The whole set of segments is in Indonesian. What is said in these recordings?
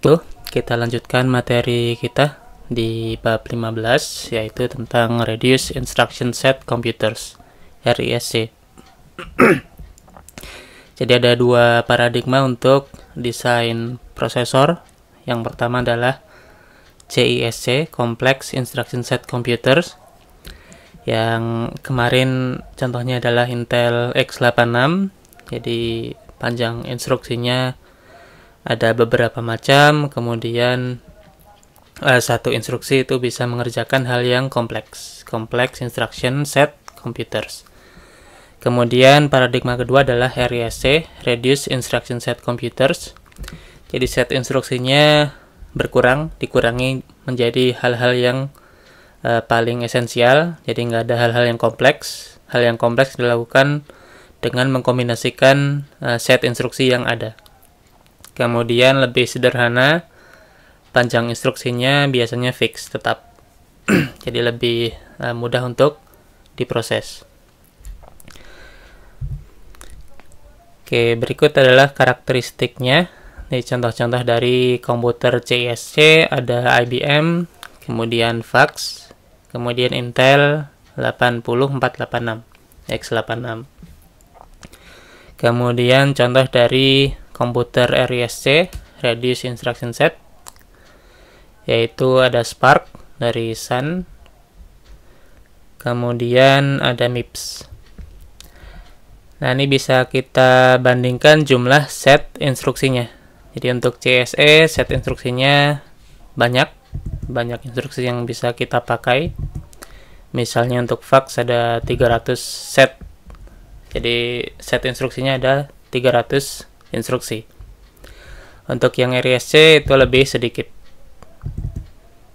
Oke, kita lanjutkan materi kita di bab 15 yaitu tentang Reduce Instruction Set Computers RISC. Jadi ada dua paradigma untuk desain prosesor. Yang pertama adalah CISC Complex Instruction Set Computers yang kemarin contohnya adalah Intel X86 jadi panjang instruksinya ada beberapa macam, kemudian uh, satu instruksi itu bisa mengerjakan hal yang kompleks. Kompleks Instruction Set Computers. Kemudian paradigma kedua adalah RISC, Reduce Instruction Set Computers. Jadi set instruksinya berkurang, dikurangi menjadi hal-hal yang uh, paling esensial. Jadi nggak ada hal-hal yang kompleks. Hal yang kompleks dilakukan dengan mengkombinasikan uh, set instruksi yang ada. Kemudian lebih sederhana, panjang instruksinya biasanya fix tetap. Jadi lebih uh, mudah untuk diproses. Oke, berikut adalah karakteristiknya. Ini contoh-contoh dari komputer CISC, ada IBM, kemudian fax, kemudian Intel 80486, X86. Kemudian contoh dari komputer RISC Redis Instruction Set yaitu ada Spark dari Sun kemudian ada MIPS nah ini bisa kita bandingkan jumlah set instruksinya jadi untuk CSE set instruksinya banyak banyak instruksi yang bisa kita pakai misalnya untuk fax ada 300 set jadi set instruksinya ada 300 instruksi. Untuk yang RSC itu lebih sedikit.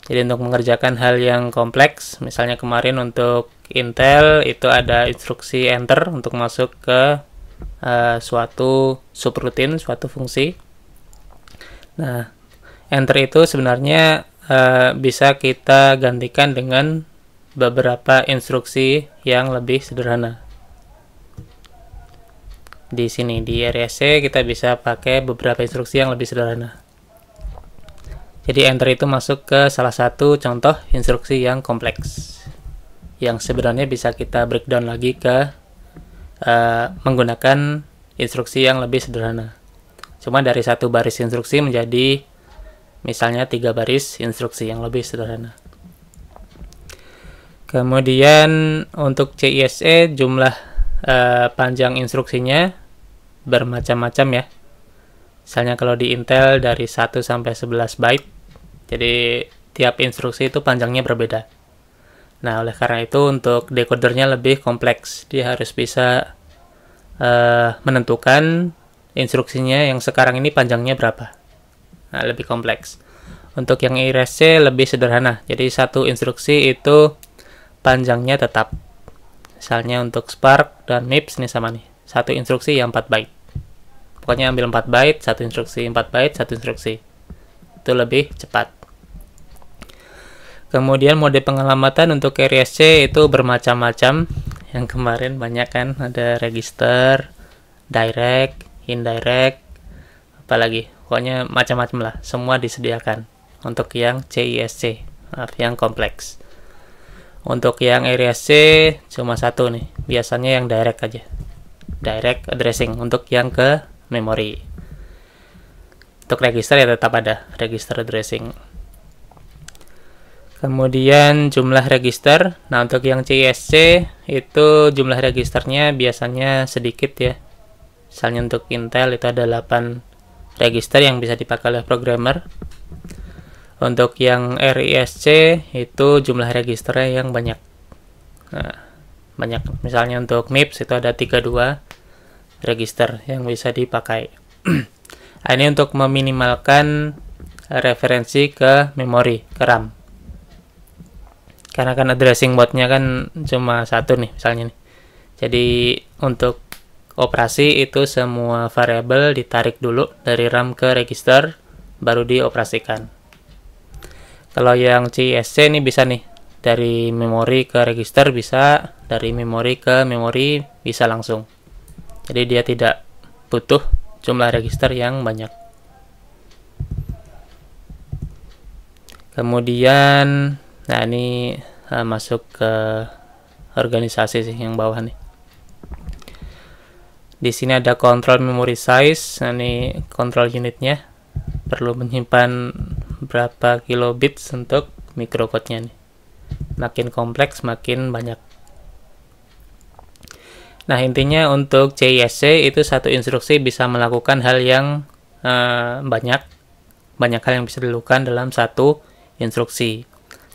Jadi untuk mengerjakan hal yang kompleks, misalnya kemarin untuk Intel itu ada instruksi enter untuk masuk ke uh, suatu subrutin, suatu fungsi. Nah, enter itu sebenarnya uh, bisa kita gantikan dengan beberapa instruksi yang lebih sederhana di sini di RSC kita bisa pakai beberapa instruksi yang lebih sederhana. Jadi enter itu masuk ke salah satu contoh instruksi yang kompleks yang sebenarnya bisa kita breakdown lagi ke uh, menggunakan instruksi yang lebih sederhana. Cuma dari satu baris instruksi menjadi misalnya tiga baris instruksi yang lebih sederhana. Kemudian untuk CISE jumlah uh, panjang instruksinya bermacam-macam ya. Misalnya kalau di Intel dari 1 sampai 11 byte. Jadi tiap instruksi itu panjangnya berbeda. Nah, oleh karena itu untuk decodernya lebih kompleks. Dia harus bisa uh, menentukan instruksinya yang sekarang ini panjangnya berapa. Nah, lebih kompleks. Untuk yang IRC lebih sederhana. Jadi satu instruksi itu panjangnya tetap misalnya untuk Spark dan MIPS nih sama nih satu instruksi yang 4 byte pokoknya ambil 4 byte satu instruksi 4 byte satu instruksi itu lebih cepat kemudian mode pengalamatan untuk RSC itu bermacam-macam yang kemarin banyak kan ada register direct indirect apalagi pokoknya macam-macam lah semua disediakan untuk yang CISC yang kompleks untuk yang area C cuma satu nih, biasanya yang direct aja. Direct addressing untuk yang ke memory. Untuk register ya tetap ada register addressing. Kemudian jumlah register. Nah, untuk yang CISC itu jumlah registernya biasanya sedikit ya. Misalnya untuk Intel itu ada 8 register yang bisa dipakai oleh programmer. Untuk yang RISC itu jumlah registernya yang banyak. Nah, banyak misalnya untuk MIPS itu ada 32 register yang bisa dipakai. Nah, ini untuk meminimalkan referensi ke memori, ke RAM. Karena kan addressing botnya kan cuma satu nih misalnya nih. Jadi untuk operasi itu semua variable ditarik dulu dari RAM ke register baru dioperasikan kalau yang CISC ini bisa nih dari memori ke register bisa dari memori ke memori bisa langsung jadi dia tidak butuh jumlah register yang banyak kemudian nah ini uh, masuk ke organisasi sih yang bawah nih di sini ada kontrol memory size nah ini kontrol unitnya perlu menyimpan berapa kilobits untuk microcode-nya nih. Makin kompleks, makin banyak. Nah, intinya untuk CISC itu satu instruksi bisa melakukan hal yang uh, banyak, banyak hal yang bisa dilakukan dalam satu instruksi.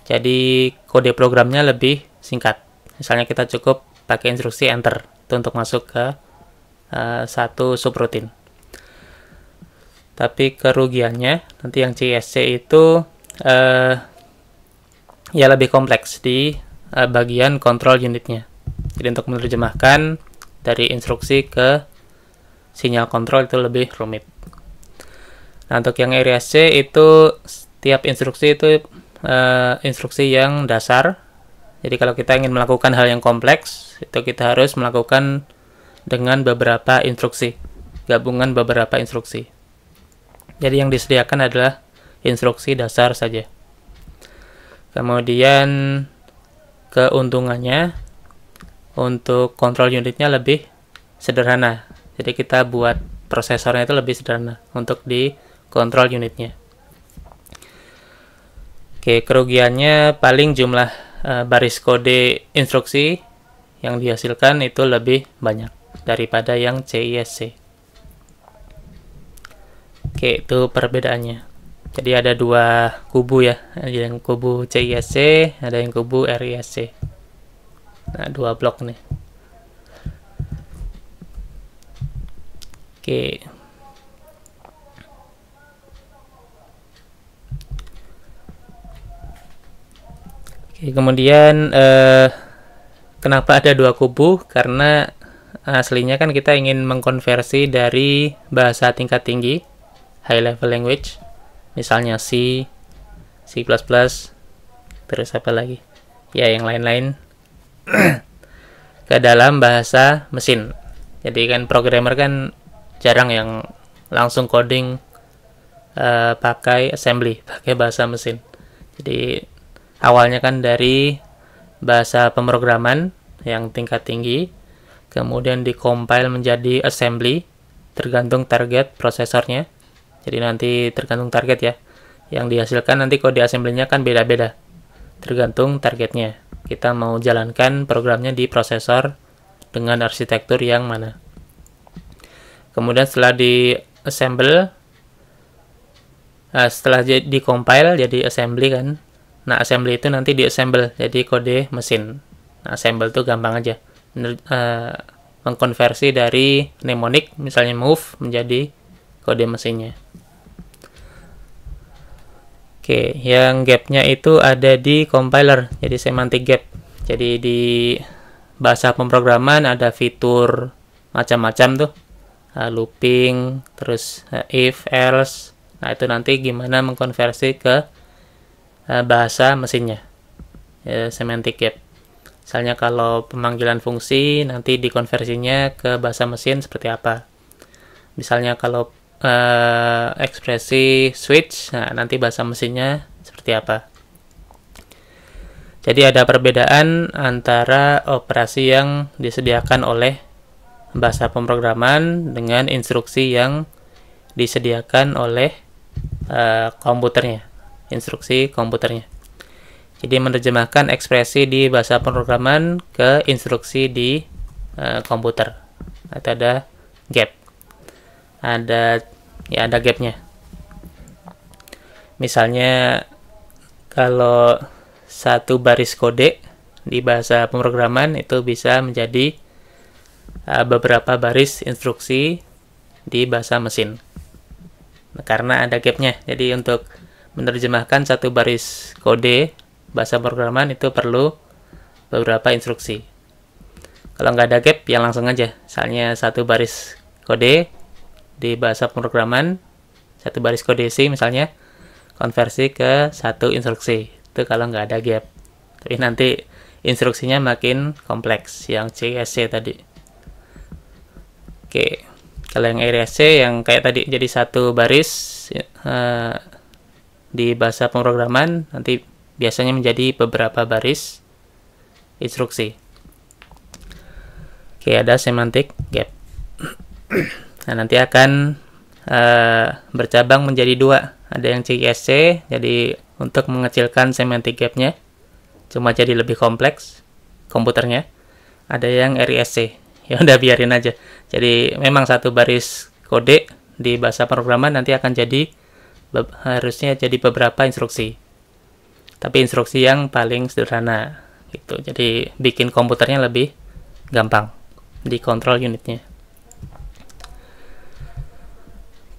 Jadi, kode programnya lebih singkat. Misalnya kita cukup pakai instruksi enter itu untuk masuk ke uh, satu subroutine tapi kerugiannya nanti yang CISC itu uh, ya lebih kompleks di uh, bagian kontrol unitnya. Jadi untuk menerjemahkan dari instruksi ke sinyal kontrol itu lebih rumit. Nah untuk yang area C itu setiap instruksi itu uh, instruksi yang dasar. Jadi kalau kita ingin melakukan hal yang kompleks itu kita harus melakukan dengan beberapa instruksi, gabungan beberapa instruksi. Jadi yang disediakan adalah instruksi dasar saja. Kemudian keuntungannya untuk kontrol unitnya lebih sederhana. Jadi kita buat prosesornya itu lebih sederhana untuk di kontrol unitnya. Oke, kerugiannya paling jumlah e, baris kode instruksi yang dihasilkan itu lebih banyak daripada yang CISC. Oke, itu perbedaannya. Jadi ada dua kubu ya, ada yang kubu CISC, ada yang kubu RISC. Nah, dua blok nih. Oke. Oke, kemudian eh, kenapa ada dua kubu? Karena aslinya kan kita ingin mengkonversi dari bahasa tingkat tinggi high level language misalnya C, C++, terus apa lagi? Ya, yang lain-lain ke dalam bahasa mesin. Jadi kan programmer kan jarang yang langsung coding uh, pakai assembly, pakai bahasa mesin. Jadi awalnya kan dari bahasa pemrograman yang tingkat tinggi, kemudian dikompil menjadi assembly tergantung target prosesornya jadi nanti tergantung target ya. Yang dihasilkan nanti kode assembly-nya kan beda-beda. Tergantung targetnya. Kita mau jalankan programnya di prosesor dengan arsitektur yang mana. Kemudian setelah di assemble Nah, setelah di compile jadi assembly kan. Nah, assembly itu nanti di assemble jadi kode mesin. Nah, assemble itu gampang aja. Menurut, uh, mengkonversi dari mnemonic misalnya move menjadi kode mesinnya. Oke, yang gapnya itu ada di compiler, jadi semantic gap. Jadi di bahasa pemrograman ada fitur macam-macam tuh, uh, looping, terus uh, if, else. Nah itu nanti gimana mengkonversi ke uh, bahasa mesinnya, ya, semantic gap. Misalnya kalau pemanggilan fungsi nanti dikonversinya ke bahasa mesin seperti apa. Misalnya kalau uh, ekspresi switch. Nah, nanti bahasa mesinnya seperti apa. Jadi ada perbedaan antara operasi yang disediakan oleh bahasa pemrograman dengan instruksi yang disediakan oleh uh, komputernya, instruksi komputernya. Jadi menerjemahkan ekspresi di bahasa pemrograman ke instruksi di uh, komputer. Atau ada gap ada ya ada gapnya misalnya kalau satu baris kode di bahasa pemrograman itu bisa menjadi uh, beberapa baris instruksi di bahasa mesin karena ada gapnya jadi untuk menerjemahkan satu baris kode bahasa pemrograman itu perlu beberapa instruksi kalau nggak ada gap yang langsung aja misalnya satu baris kode di bahasa pemrograman satu baris kode C misalnya konversi ke satu instruksi itu kalau nggak ada gap tapi nanti instruksinya makin kompleks yang CSC tadi oke kalau yang RSC yang kayak tadi jadi satu baris uh, di bahasa pemrograman nanti biasanya menjadi beberapa baris instruksi oke ada semantik gap Nah, nanti akan uh, bercabang menjadi dua. Ada yang CISC, jadi untuk mengecilkan semantic gap-nya, cuma jadi lebih kompleks komputernya. Ada yang RISC, ya udah biarin aja. Jadi memang satu baris kode di bahasa programan nanti akan jadi harusnya jadi beberapa instruksi. Tapi instruksi yang paling sederhana gitu. Jadi bikin komputernya lebih gampang di kontrol unitnya.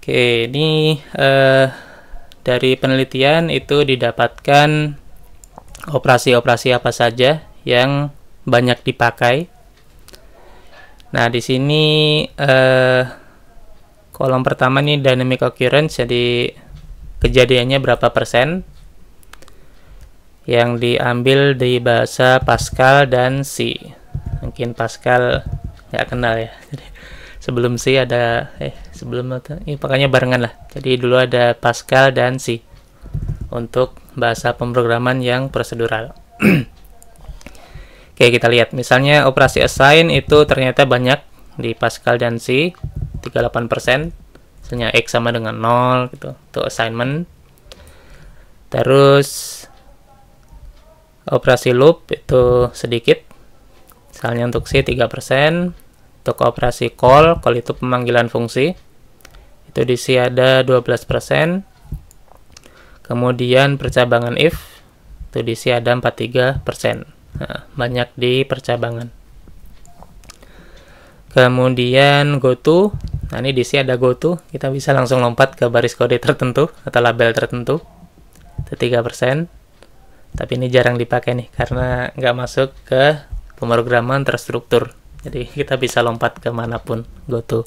Oke, ini eh, dari penelitian itu didapatkan operasi-operasi apa saja yang banyak dipakai. Nah, di sini eh, kolom pertama ini dynamic occurrence, jadi kejadiannya berapa persen yang diambil di bahasa Pascal dan C. Mungkin Pascal nggak kenal ya sebelum si ada eh sebelum ini pokoknya pakainya barengan lah jadi dulu ada Pascal dan si untuk bahasa pemrograman yang prosedural oke kita lihat misalnya operasi assign itu ternyata banyak di Pascal dan si 38% persen. misalnya X sama dengan 0 gitu untuk assignment terus operasi loop itu sedikit misalnya untuk si 3% persen. Untuk operasi call, call itu pemanggilan fungsi. Itu di sini ada 12%. Kemudian percabangan if, itu di sini ada 43%. Nah, banyak di percabangan. Kemudian go to, nah ini sini ada go to, kita bisa langsung lompat ke baris kode tertentu atau label tertentu. Itu 3%. Tapi ini jarang dipakai nih, karena nggak masuk ke pemrograman terstruktur jadi kita bisa lompat kemanapun to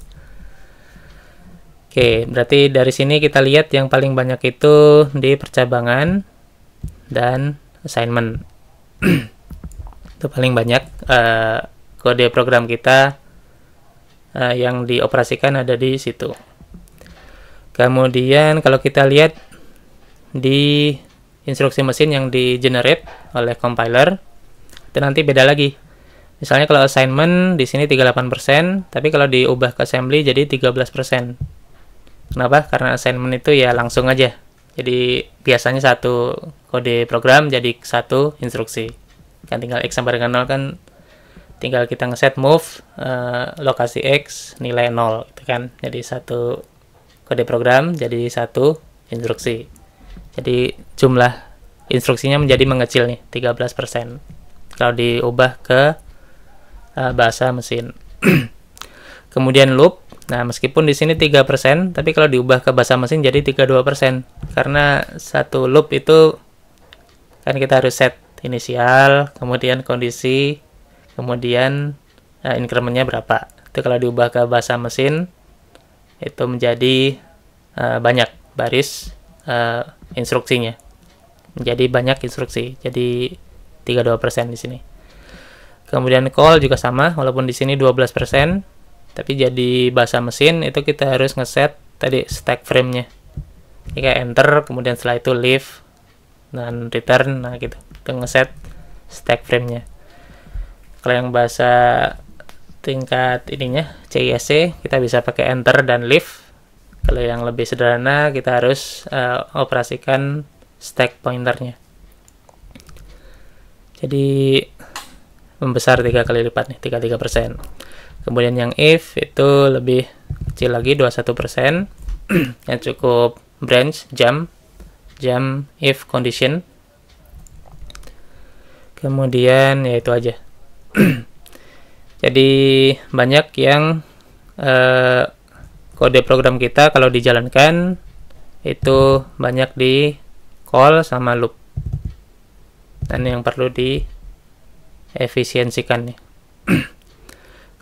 Oke, berarti dari sini kita lihat yang paling banyak itu di percabangan dan assignment. itu paling banyak uh, kode program kita uh, yang dioperasikan ada di situ. Kemudian kalau kita lihat di instruksi mesin yang di generate oleh compiler, itu nanti beda lagi Misalnya kalau assignment di sini 38%, tapi kalau diubah ke assembly jadi 13%. Kenapa? Karena assignment itu ya langsung aja. Jadi biasanya satu kode program jadi satu instruksi. Kan tinggal x sama dengan 0 kan tinggal kita ngeset move uh, lokasi x nilai 0 gitu kan. Jadi satu kode program jadi satu instruksi. Jadi jumlah instruksinya menjadi mengecil nih 13%. Kalau diubah ke Eh, bahasa mesin. Kemudian loop. Nah, meskipun di sini 3%, tapi kalau diubah ke bahasa mesin jadi 32% karena satu loop itu kan kita harus set inisial, kemudian kondisi, kemudian uh, incrementnya berapa. Itu kalau diubah ke bahasa mesin itu menjadi uh, banyak baris uh, instruksinya. Menjadi banyak instruksi. Jadi 32% di sini. Kemudian call juga sama, walaupun di sini 12%, tapi jadi bahasa mesin itu kita harus ngeset tadi stack frame-nya. Jika enter, kemudian setelah itu leave dan return, nah gitu, kita ngeset stack frame-nya. Kalau yang bahasa tingkat ininya CISC kita bisa pakai enter dan leave. Kalau yang lebih sederhana kita harus uh, operasikan stack pointernya. Jadi membesar tiga kali lipat nih tiga tiga persen kemudian yang if itu lebih kecil lagi 21 persen yang cukup branch jam jam if condition kemudian ya itu aja jadi banyak yang eh, kode program kita kalau dijalankan itu banyak di call sama loop dan yang perlu di efisiensikan nih.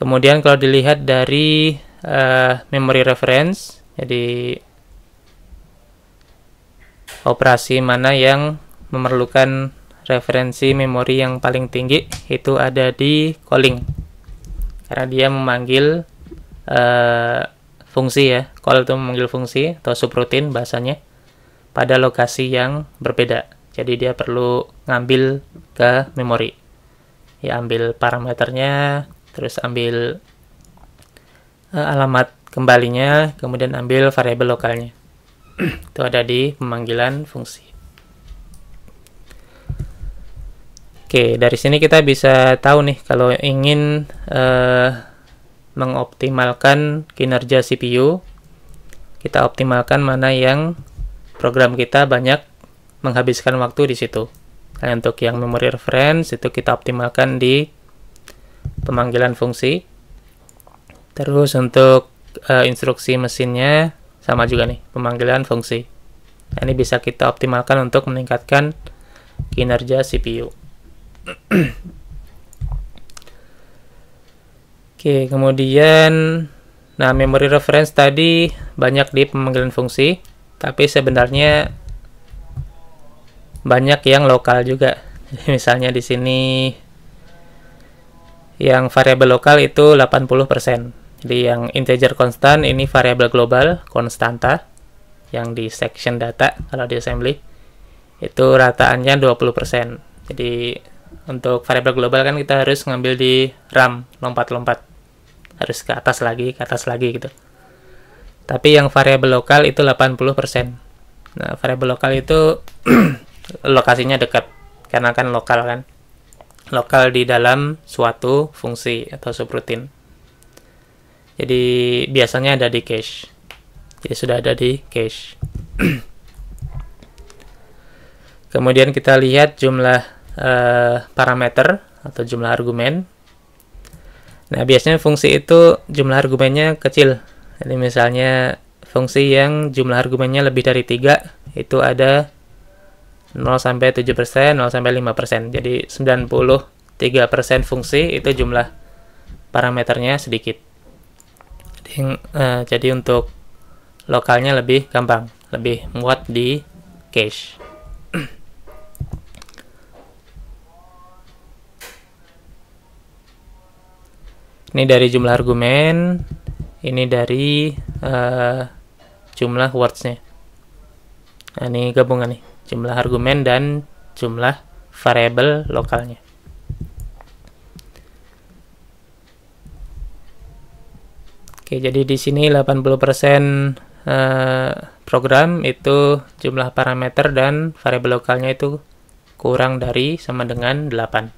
Kemudian kalau dilihat dari uh, eh, memory reference, jadi operasi mana yang memerlukan referensi memori yang paling tinggi itu ada di calling. Karena dia memanggil uh, fungsi ya, call itu memanggil fungsi atau subroutine bahasanya pada lokasi yang berbeda. Jadi dia perlu ngambil ke memori ya ambil parameternya terus ambil uh, alamat kembalinya kemudian ambil variabel lokalnya itu ada di pemanggilan fungsi Oke, dari sini kita bisa tahu nih kalau ingin uh, mengoptimalkan kinerja CPU, kita optimalkan mana yang program kita banyak menghabiskan waktu di situ. Nah, untuk yang memori reference itu kita optimalkan di pemanggilan fungsi terus untuk uh, instruksi mesinnya sama juga nih pemanggilan fungsi nah, ini bisa kita optimalkan untuk meningkatkan kinerja CPU Oke, kemudian nah memori reference tadi banyak di pemanggilan fungsi, tapi sebenarnya banyak yang lokal juga misalnya di sini yang variabel lokal itu 80% jadi yang integer konstan ini variabel global konstanta yang di section data kalau di assembly itu rataannya 20% jadi untuk variabel global kan kita harus ngambil di RAM lompat-lompat harus ke atas lagi ke atas lagi gitu tapi yang variabel lokal itu 80% nah variabel lokal itu lokasinya dekat karena kan lokal kan lokal di dalam suatu fungsi atau subrutin jadi biasanya ada di cache jadi sudah ada di cache kemudian kita lihat jumlah uh, parameter atau jumlah argumen nah biasanya fungsi itu jumlah argumennya kecil jadi misalnya fungsi yang jumlah argumennya lebih dari tiga itu ada 0 sampai 7 persen, 0 sampai 5 persen. Jadi 93 persen fungsi itu jumlah parameternya sedikit. Jadi, eh, jadi untuk lokalnya lebih gampang, lebih muat di cache. ini dari jumlah argumen, ini dari uh, jumlah wordsnya. Nah, ini gabungan nih jumlah argumen dan jumlah variable lokalnya. Oke, jadi di sini 80% eh, program itu jumlah parameter dan variabel lokalnya itu kurang dari sama dengan 8.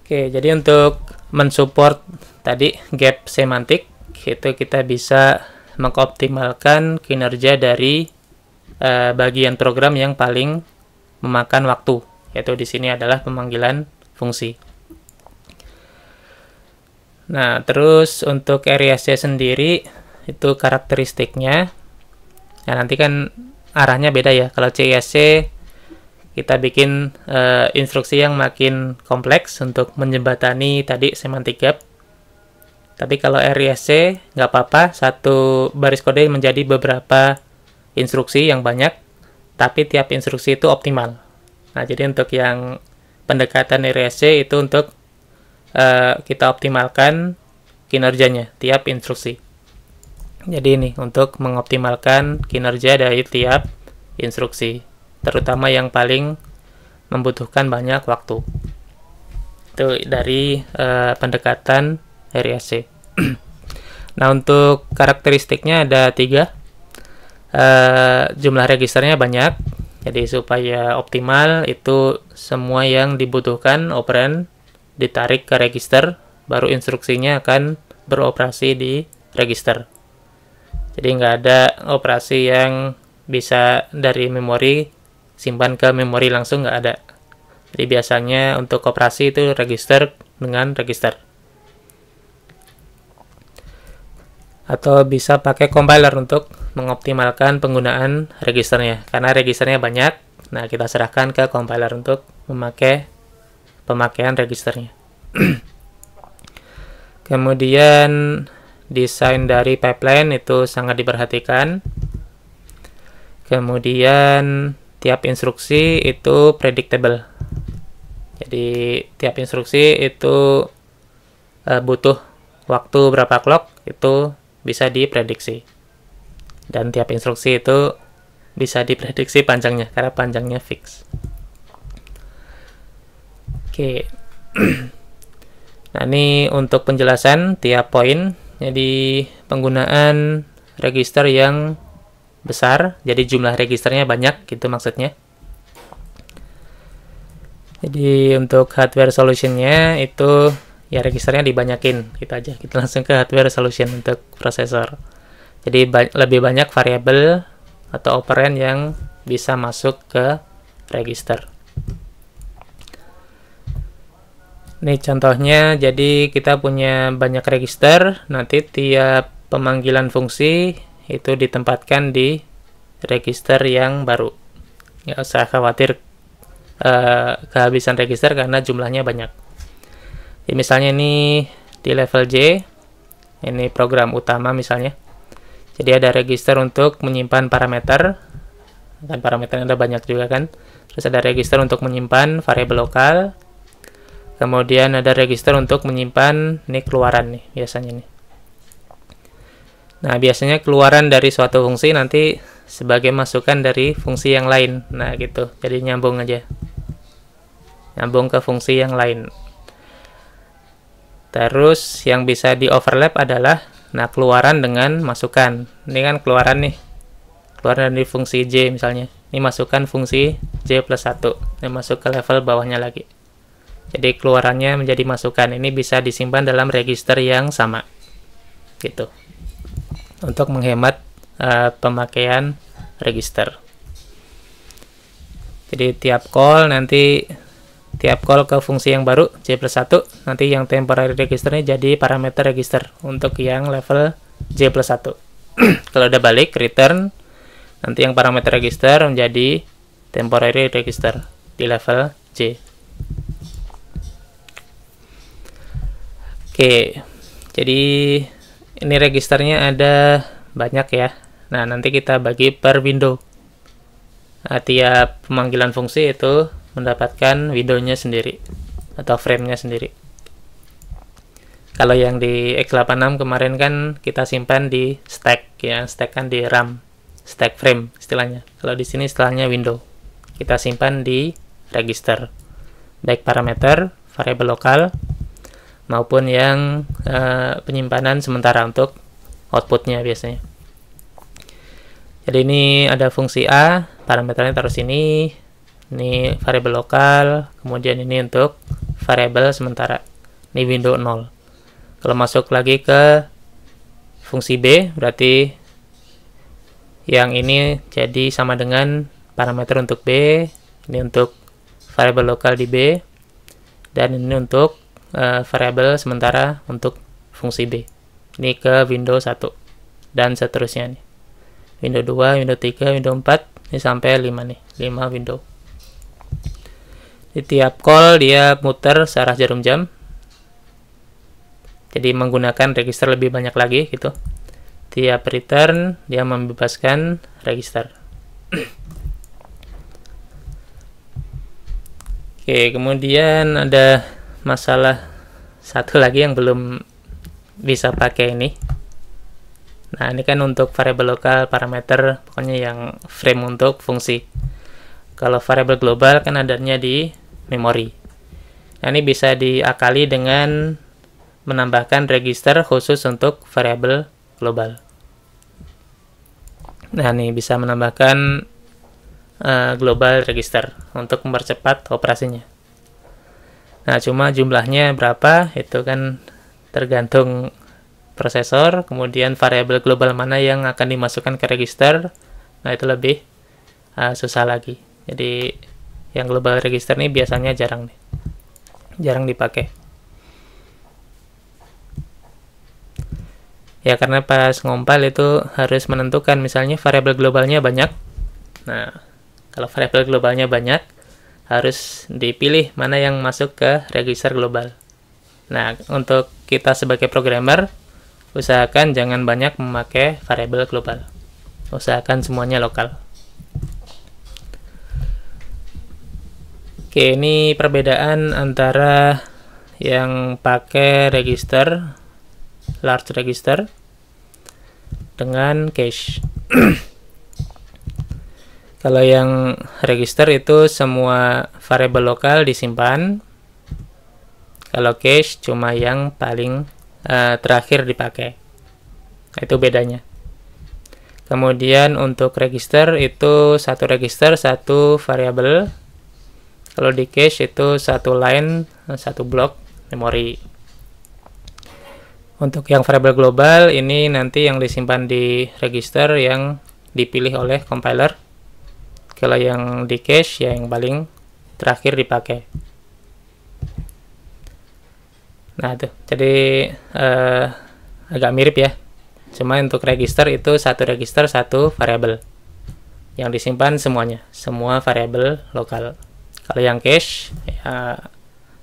Oke, jadi untuk mensupport tadi gap semantik itu kita bisa mengoptimalkan kinerja dari uh, bagian program yang paling memakan waktu, yaitu di sini adalah pemanggilan fungsi. Nah, terus untuk area C sendiri itu karakteristiknya. Nah, nanti kan arahnya beda ya. Kalau CISC ya, kita bikin uh, instruksi yang makin kompleks untuk menjembatani tadi semantik gap tapi kalau RISC nggak apa-apa, satu baris kode menjadi beberapa instruksi yang banyak, tapi tiap instruksi itu optimal. Nah, jadi untuk yang pendekatan RISC itu untuk uh, kita optimalkan kinerjanya tiap instruksi. Jadi ini untuk mengoptimalkan kinerja dari tiap instruksi, terutama yang paling membutuhkan banyak waktu. Itu dari uh, pendekatan dari AC. nah untuk karakteristiknya ada tiga. Uh, jumlah registernya banyak, jadi supaya optimal itu semua yang dibutuhkan operan ditarik ke register, baru instruksinya akan beroperasi di register. Jadi nggak ada operasi yang bisa dari memori simpan ke memori langsung nggak ada. Jadi biasanya untuk operasi itu register dengan register. atau bisa pakai compiler untuk mengoptimalkan penggunaan registernya karena registernya banyak nah kita serahkan ke compiler untuk memakai pemakaian registernya kemudian desain dari pipeline itu sangat diperhatikan kemudian tiap instruksi itu predictable jadi tiap instruksi itu uh, butuh waktu berapa clock itu bisa diprediksi. Dan tiap instruksi itu bisa diprediksi panjangnya, karena panjangnya fix. Oke. nah, ini untuk penjelasan tiap poin. Jadi, penggunaan register yang besar, jadi jumlah registernya banyak, gitu maksudnya. Jadi, untuk hardware solutionnya itu ya registernya dibanyakin gitu aja kita langsung ke hardware solution untuk prosesor jadi ba lebih banyak variabel atau operand yang bisa masuk ke register Ini contohnya, jadi kita punya banyak register, nanti tiap pemanggilan fungsi itu ditempatkan di register yang baru. Nggak usah khawatir uh, kehabisan register karena jumlahnya banyak. Jadi ya, misalnya ini di level J ini program utama misalnya jadi ada register untuk menyimpan parameter dan parameternya ada banyak juga kan terus ada register untuk menyimpan variabel lokal kemudian ada register untuk menyimpan ini keluaran nih biasanya nih nah biasanya keluaran dari suatu fungsi nanti sebagai masukan dari fungsi yang lain nah gitu jadi nyambung aja nyambung ke fungsi yang lain Terus yang bisa di overlap adalah nah keluaran dengan masukan. Ini kan keluaran nih. Keluaran dari fungsi J misalnya. Ini masukan fungsi J plus 1. Ini masuk ke level bawahnya lagi. Jadi keluarannya menjadi masukan. Ini bisa disimpan dalam register yang sama. Gitu. Untuk menghemat uh, pemakaian register. Jadi tiap call nanti tiap call ke fungsi yang baru J plus 1 nanti yang temporary register ini jadi parameter register untuk yang level J plus 1 kalau udah balik return nanti yang parameter register menjadi temporary register di level J oke jadi ini registernya ada banyak ya nah nanti kita bagi per window nah, tiap pemanggilan fungsi itu mendapatkan widownya sendiri atau framenya sendiri kalau yang di X86 kemarin kan kita simpan di stack ya stack kan di RAM stack frame istilahnya kalau di sini istilahnya window kita simpan di register baik parameter variable lokal maupun yang uh, penyimpanan sementara untuk outputnya biasanya jadi ini ada fungsi A parameternya taruh sini ini variable lokal kemudian ini untuk variable sementara ini window 0 kalau masuk lagi ke fungsi B berarti yang ini jadi sama dengan parameter untuk B ini untuk variable lokal di B dan ini untuk uh, variabel sementara untuk fungsi B ini ke window 1 dan seterusnya nih window 2, window 3, window 4 ini sampai 5 nih, 5 window di tiap call dia muter searah jarum jam. Jadi menggunakan register lebih banyak lagi gitu. Tiap return dia membebaskan register. Oke, kemudian ada masalah satu lagi yang belum bisa pakai ini. Nah, ini kan untuk variable lokal, parameter, pokoknya yang frame untuk fungsi. Kalau variable global kan adanya di memori. Nah, ini bisa diakali dengan menambahkan register khusus untuk variabel global. Nah, ini bisa menambahkan uh, global register untuk mempercepat operasinya. Nah, cuma jumlahnya berapa itu kan tergantung prosesor, kemudian variabel global mana yang akan dimasukkan ke register. Nah, itu lebih uh, susah lagi. Jadi yang global register ini biasanya jarang jarang dipakai ya karena pas ngompal itu harus menentukan misalnya variabel globalnya banyak nah kalau variabel globalnya banyak harus dipilih mana yang masuk ke register global nah untuk kita sebagai programmer usahakan jangan banyak memakai variabel global usahakan semuanya lokal Oke, ini perbedaan antara yang pakai register large register dengan cache. Kalau yang register itu semua variable lokal disimpan. Kalau cache cuma yang paling uh, terakhir dipakai. Itu bedanya. Kemudian untuk register itu satu register satu variable kalau di cache itu satu line, satu blok memori. Untuk yang variable global ini nanti yang disimpan di register yang dipilih oleh compiler. Kalau yang di cache ya yang paling terakhir dipakai. Nah, tuh. Jadi eh, agak mirip ya. Cuma untuk register itu satu register satu variable yang disimpan semuanya, semua variable lokal kalau yang cash ya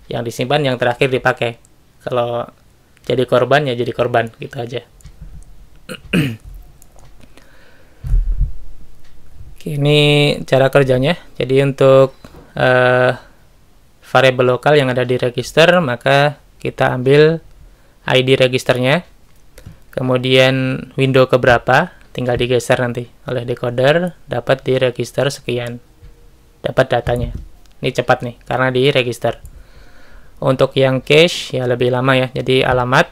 yang disimpan yang terakhir dipakai kalau jadi korban ya jadi korban gitu aja Oke, ini cara kerjanya jadi untuk uh, eh, variabel lokal yang ada di register maka kita ambil ID registernya kemudian window keberapa tinggal digeser nanti oleh decoder dapat di register sekian dapat datanya ini cepat nih, karena di register. Untuk yang cache, ya lebih lama ya. Jadi alamat,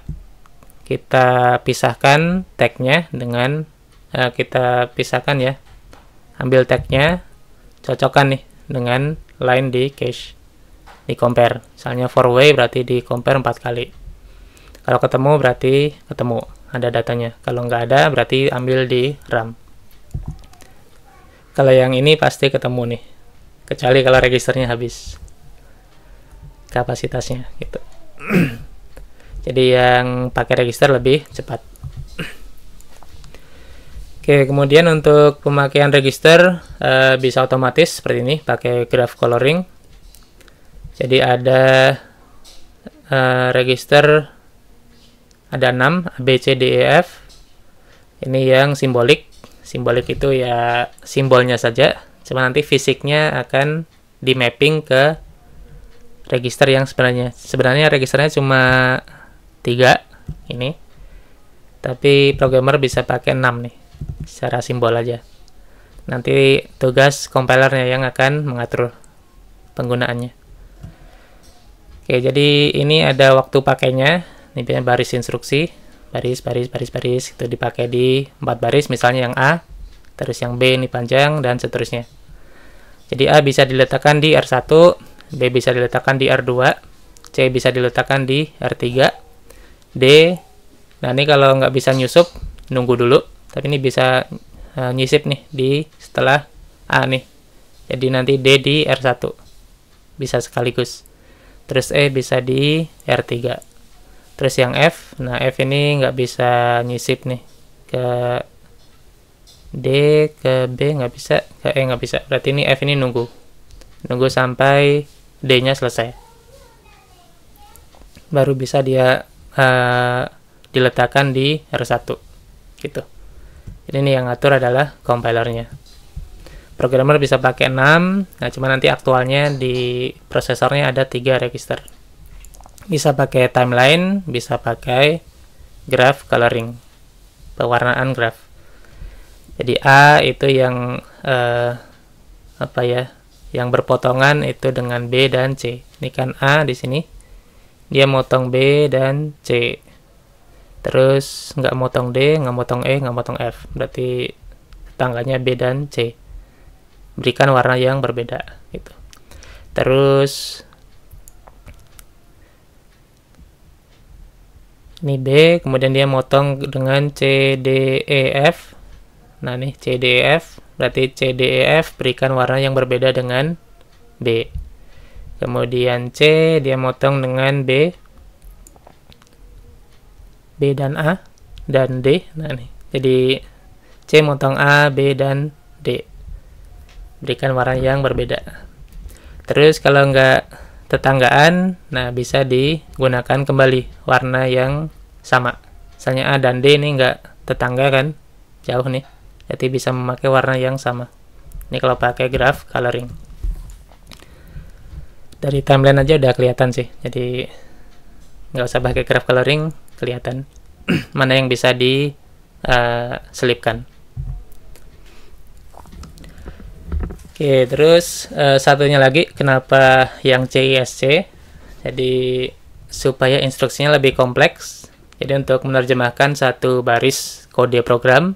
kita pisahkan tagnya dengan, eh, kita pisahkan ya. Ambil tagnya, cocokkan nih dengan line di cache. Di compare. Misalnya for way berarti di compare 4 kali. Kalau ketemu berarti ketemu, ada datanya. Kalau nggak ada berarti ambil di RAM. Kalau yang ini pasti ketemu nih kecuali kalau registernya habis kapasitasnya gitu jadi yang pakai register lebih cepat Oke, kemudian untuk pemakaian register e, bisa otomatis seperti ini, pakai graph coloring. Jadi ada e, register ada 6 A B C D E F. Ini yang simbolik. Simbolik itu ya simbolnya saja cuma nanti fisiknya akan di mapping ke register yang sebenarnya sebenarnya registernya cuma tiga ini tapi programmer bisa pakai 6 nih secara simbol aja nanti tugas compilernya yang akan mengatur penggunaannya oke jadi ini ada waktu pakainya ini baris instruksi baris baris baris baris itu dipakai di empat baris misalnya yang A terus yang B ini panjang, dan seterusnya. Jadi A bisa diletakkan di R1, B bisa diletakkan di R2, C bisa diletakkan di R3, D, nah ini kalau nggak bisa nyusup, nunggu dulu, tapi ini bisa uh, nyisip nih di setelah A nih. Jadi nanti D di R1, bisa sekaligus. Terus E bisa di R3. Terus yang F, nah F ini nggak bisa nyisip nih ke D ke B nggak bisa ke E nggak bisa berarti ini F ini nunggu nunggu sampai D nya selesai baru bisa dia uh, diletakkan di R1 gitu jadi ini yang ngatur adalah compilernya programmer bisa pakai 6 nah cuma nanti aktualnya di prosesornya ada tiga register bisa pakai timeline bisa pakai graph coloring pewarnaan graph jadi A itu yang uh, apa ya? Yang berpotongan itu dengan B dan C. Ini kan A di sini. Dia motong B dan C. Terus nggak motong D, nggak motong E, nggak motong F. Berarti tangganya B dan C. Berikan warna yang berbeda gitu. Terus ini B, kemudian dia motong dengan C, D, E, F Nah, nih CDEF, berarti CDEF berikan warna yang berbeda dengan B. Kemudian C dia motong dengan B. B dan A dan D. Nah, nih. Jadi C motong A, B dan D. Berikan warna yang berbeda. Terus kalau nggak tetanggaan, nah bisa digunakan kembali warna yang sama. Misalnya A dan D ini nggak tetangga kan, jauh nih jadi bisa memakai warna yang sama ini kalau pakai graph coloring dari timeline aja udah kelihatan sih jadi nggak usah pakai graph coloring kelihatan mana yang bisa di uh, selipkan Oke, terus uh, satunya lagi kenapa yang CISC? Jadi supaya instruksinya lebih kompleks. Jadi untuk menerjemahkan satu baris kode program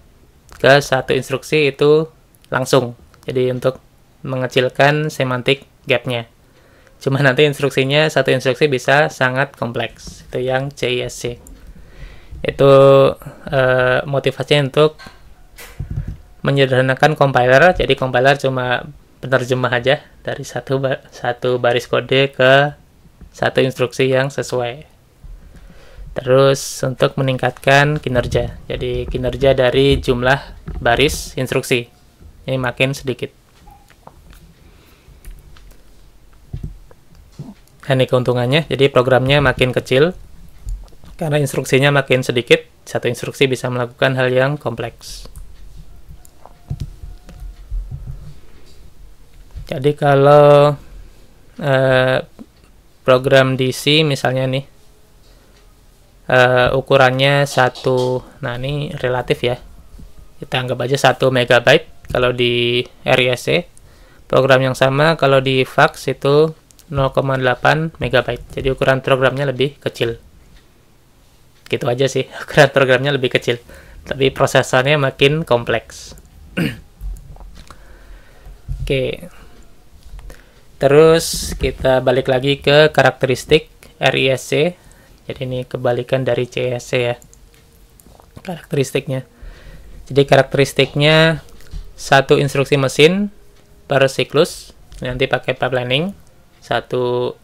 ke satu instruksi itu langsung. Jadi untuk mengecilkan semantik gapnya. Cuma nanti instruksinya satu instruksi bisa sangat kompleks. Itu yang CISC. Itu e, motivasinya untuk menyederhanakan compiler. Jadi compiler cuma penerjemah aja dari satu satu baris kode ke satu instruksi yang sesuai. Terus untuk meningkatkan kinerja. Jadi kinerja dari jumlah baris instruksi. Ini makin sedikit. Ini keuntungannya. Jadi programnya makin kecil karena instruksinya makin sedikit. Satu instruksi bisa melakukan hal yang kompleks. Jadi kalau eh, program DC misalnya nih uh, ukurannya satu nah ini relatif ya kita anggap aja satu megabyte kalau di RISC program yang sama kalau di fax itu 0,8 megabyte, jadi ukuran programnya lebih kecil gitu aja sih ukuran programnya lebih kecil tapi prosesornya makin kompleks oke terus kita balik lagi ke karakteristik RISC jadi ini kebalikan dari CSC ya karakteristiknya jadi karakteristiknya satu instruksi mesin per siklus nanti pakai pipelining satu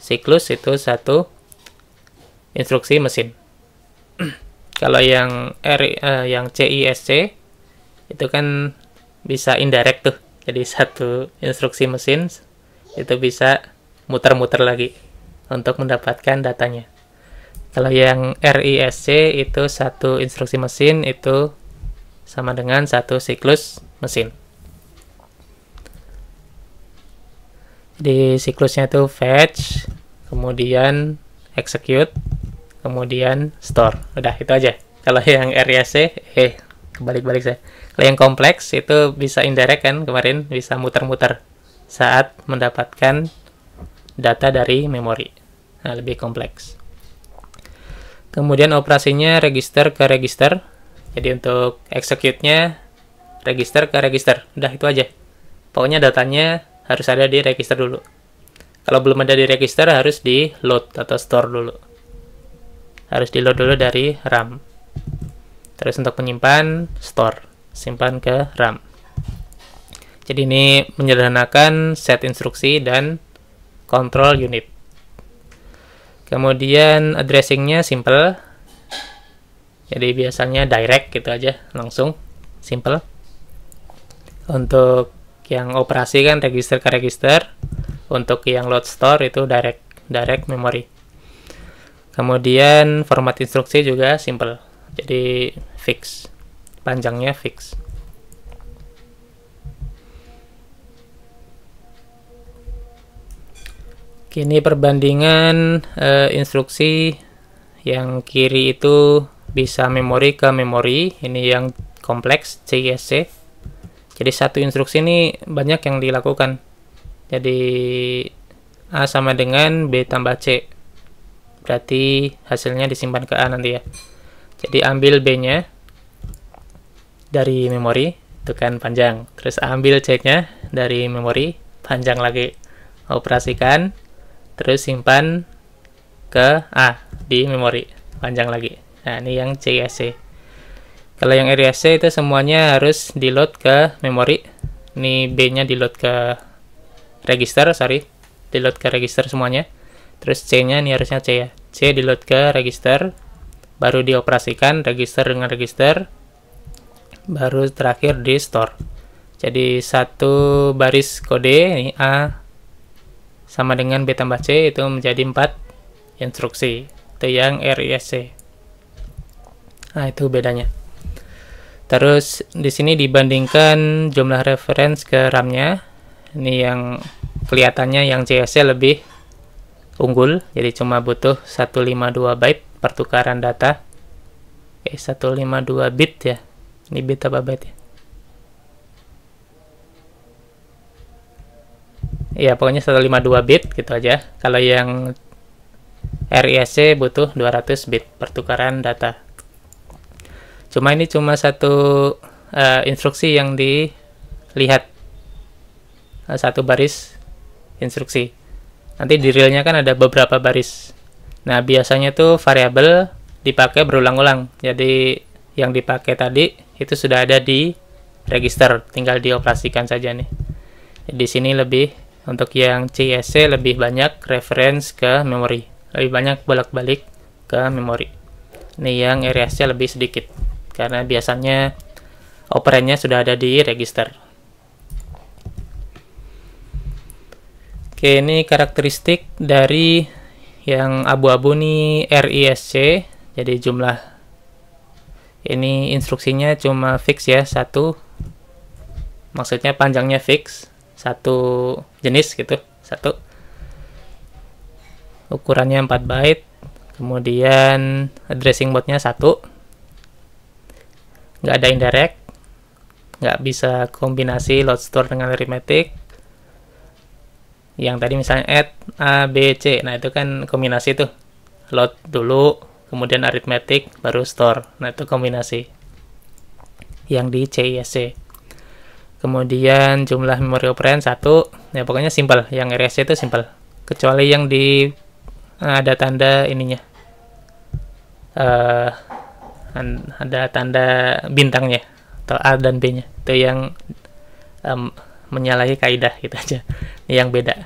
siklus itu satu instruksi mesin kalau yang R uh, yang CISC itu kan bisa indirect tuh jadi satu instruksi mesin itu bisa muter-muter lagi untuk mendapatkan datanya. Kalau yang RISC itu satu instruksi mesin itu sama dengan satu siklus mesin. Di siklusnya itu fetch, kemudian execute, kemudian store. Udah, itu aja. Kalau yang RISC, eh, kebalik-balik saya. Kalau yang kompleks itu bisa indirect kan kemarin, bisa muter-muter saat mendapatkan data dari memori. Nah, lebih kompleks. Kemudian operasinya register ke register. Jadi untuk execute-nya register ke register. Udah itu aja. Pokoknya datanya harus ada di register dulu. Kalau belum ada di register harus di load atau store dulu. Harus di load dulu dari RAM. Terus untuk penyimpan store, simpan ke RAM. Jadi ini menyederhanakan set instruksi dan control unit kemudian addressingnya simple jadi biasanya direct gitu aja langsung simple untuk yang operasi kan register ke register untuk yang load store itu direct direct memory kemudian format instruksi juga simple jadi fix panjangnya fix Kini perbandingan e, instruksi yang kiri itu bisa memori ke memori, ini yang kompleks CISC. Jadi satu instruksi ini banyak yang dilakukan. Jadi A sama dengan B tambah C. Berarti hasilnya disimpan ke A nanti ya. Jadi ambil B-nya dari memori, tekan panjang. Terus ambil C-nya dari memori, panjang lagi. Operasikan terus simpan ke A ah, di memori panjang lagi nah ini yang CISC kalau yang RISC itu semuanya harus di load ke memori ini B nya di load ke register sorry di load ke register semuanya terus C nya ini harusnya C ya C di load ke register baru dioperasikan register dengan register baru terakhir di store jadi satu baris kode ini A sama dengan B tambah C itu menjadi 4 instruksi itu yang RISC nah itu bedanya terus di sini dibandingkan jumlah reference ke RAM-nya ini yang kelihatannya yang JSC lebih unggul jadi cuma butuh 152 byte pertukaran data eh 152 bit ya ini bit apa byte ya ya pokoknya 152 bit gitu aja kalau yang RISC butuh 200 bit pertukaran data cuma ini cuma satu uh, instruksi yang dilihat eh, satu baris instruksi nanti di realnya kan ada beberapa baris nah biasanya tuh variabel dipakai berulang-ulang jadi yang dipakai tadi itu sudah ada di register tinggal dioperasikan saja nih di sini lebih untuk yang CSC lebih banyak reference ke memori, lebih banyak bolak-balik ke memori. Ini yang RSC lebih sedikit, karena biasanya operannya sudah ada di register. Oke, ini karakteristik dari yang abu-abu nih RISC, jadi jumlah ini instruksinya cuma fix ya, satu maksudnya panjangnya fix satu jenis gitu satu ukurannya 4 byte kemudian addressing mode-nya satu nggak ada indirect nggak bisa kombinasi load store dengan arithmetic yang tadi misalnya add a b c nah itu kan kombinasi tuh load dulu kemudian arithmetic baru store nah itu kombinasi yang di CISC kemudian jumlah memori operan satu ya pokoknya simpel. yang RSC itu simpel, kecuali yang di eh, ada tanda ininya uh, ada tanda bintangnya atau A dan B nya itu yang um, menyalahi kaidah gitu aja yang beda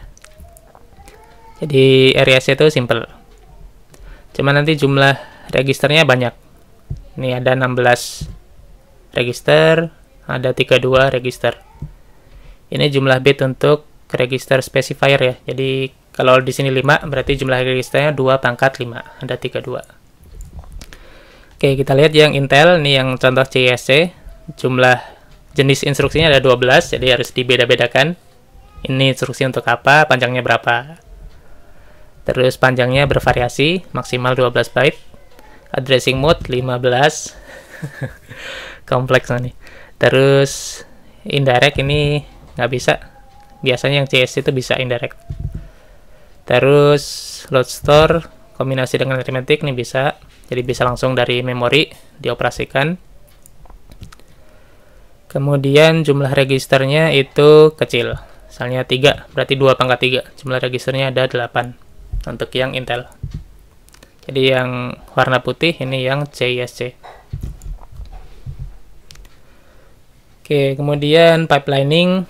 jadi RSC itu simpel, cuman nanti jumlah registernya banyak ini ada 16 register ada 32 register. Ini jumlah bit untuk register specifier ya. Jadi kalau di sini 5 berarti jumlah registernya 2 pangkat 5, ada 32. Oke, kita lihat yang Intel, ini yang contoh CISC. Jumlah jenis instruksinya ada 12, jadi harus dibeda-bedakan. Ini instruksi untuk apa, panjangnya berapa. Terus panjangnya bervariasi, maksimal 12 byte. Addressing mode 15. Kompleks nih terus indirect ini nggak bisa biasanya yang CSC itu bisa indirect terus load store kombinasi dengan arithmetic ini bisa jadi bisa langsung dari memori dioperasikan kemudian jumlah registernya itu kecil misalnya 3 berarti 2 pangkat 3 jumlah registernya ada 8 untuk yang Intel jadi yang warna putih ini yang CISC Oke, kemudian pipelining.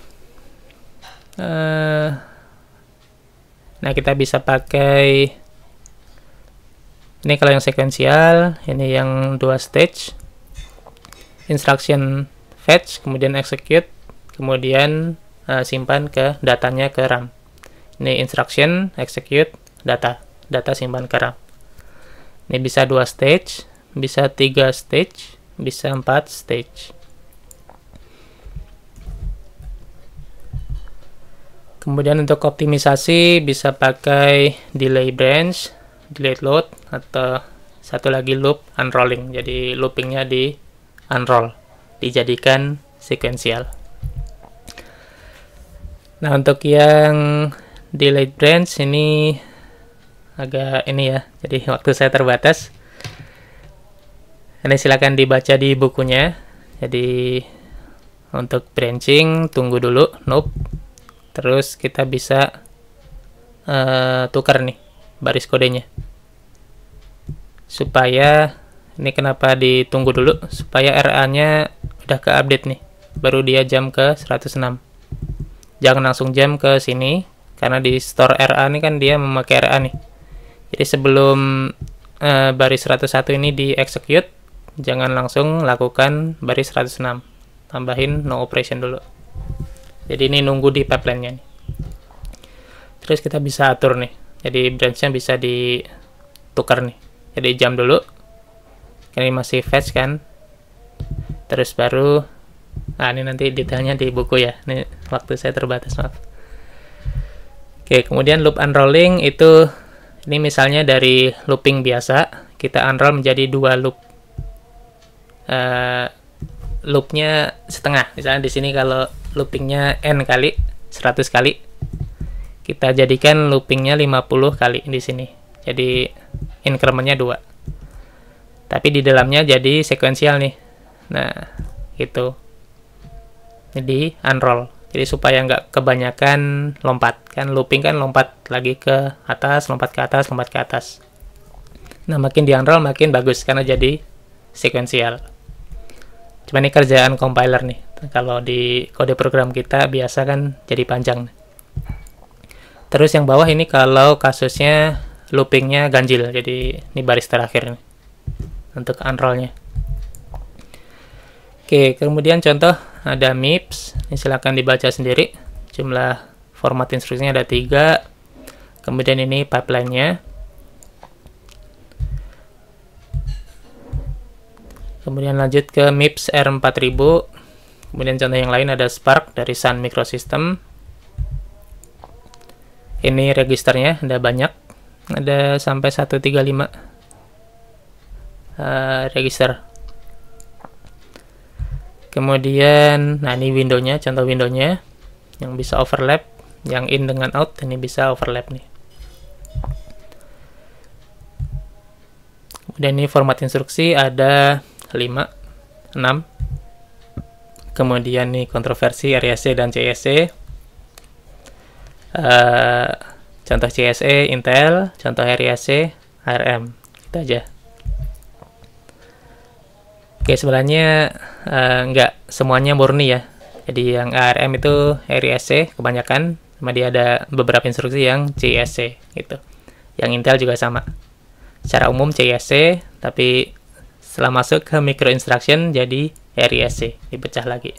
Eh, nah, kita bisa pakai ini kalau yang sekuensial, ini yang dua stage. Instruction fetch, kemudian execute, kemudian uh, simpan ke datanya ke RAM. Ini instruction, execute, data. Data simpan ke RAM. Ini bisa dua stage, bisa tiga stage, bisa empat stage. Kemudian untuk optimisasi bisa pakai delay branch, delay load, atau satu lagi loop unrolling. Jadi loopingnya di unroll, dijadikan sekuensial. Nah untuk yang delay branch ini agak ini ya, jadi waktu saya terbatas. Ini silahkan dibaca di bukunya. Jadi untuk branching tunggu dulu, nope terus kita bisa uh, tukar nih baris kodenya supaya ini kenapa ditunggu dulu supaya RA nya udah ke update nih baru dia jam ke 106 jangan langsung jam ke sini karena di store RA ini kan dia memakai RA nih jadi sebelum uh, baris 101 ini di execute jangan langsung lakukan baris 106 tambahin no operation dulu jadi ini nunggu di pipeline nya nih. terus kita bisa atur nih jadi branch nya bisa ditukar nih jadi jam dulu ini masih fetch kan terus baru nah ini nanti detailnya di buku ya ini waktu saya terbatas maaf oke kemudian loop unrolling itu ini misalnya dari looping biasa kita unroll menjadi dua loop uh, loopnya setengah misalnya di sini kalau loopingnya n kali 100 kali kita jadikan loopingnya 50 kali di sini jadi incrementnya dua. tapi di dalamnya jadi sekuensial nih nah gitu jadi unroll jadi supaya nggak kebanyakan lompat kan looping kan lompat lagi ke atas lompat ke atas lompat ke atas nah makin di unroll makin bagus karena jadi sekuensial Cuma ini kerjaan compiler nih. Kalau di kode program kita biasa kan jadi panjang. Terus yang bawah ini kalau kasusnya loopingnya ganjil, jadi ini baris terakhir nih, untuk unrollnya. Oke, kemudian contoh ada MIPS, ini silahkan dibaca sendiri. Jumlah format instruksinya ada tiga. Kemudian ini pipeline-nya. Kemudian lanjut ke MIPS R4000. Kemudian contoh yang lain ada Spark dari Sun Microsystem. Ini registernya ada banyak. Ada sampai 135 uh, eh, register. Kemudian, nah ini window-nya, contoh window-nya. yang bisa overlap, yang in dengan out ini bisa overlap nih. Kemudian ini format instruksi ada 5, 6. Kemudian nih kontroversi RSC dan CSC. Uh, eh, contoh CSE Intel, contoh RSC ARM. Itu aja. Oke, sebenarnya uh, nggak semuanya murni ya. Jadi yang ARM itu RISC kebanyakan, sama dia ada beberapa instruksi yang CSC, gitu. Yang Intel juga sama. Secara umum CSC, tapi setelah masuk ke micro instruction jadi RISC, dipecah lagi.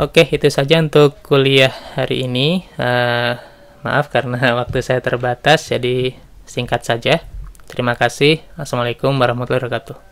Oke, itu saja untuk kuliah hari ini. Uh, maaf karena waktu saya terbatas, jadi singkat saja. Terima kasih. Assalamualaikum warahmatullahi wabarakatuh.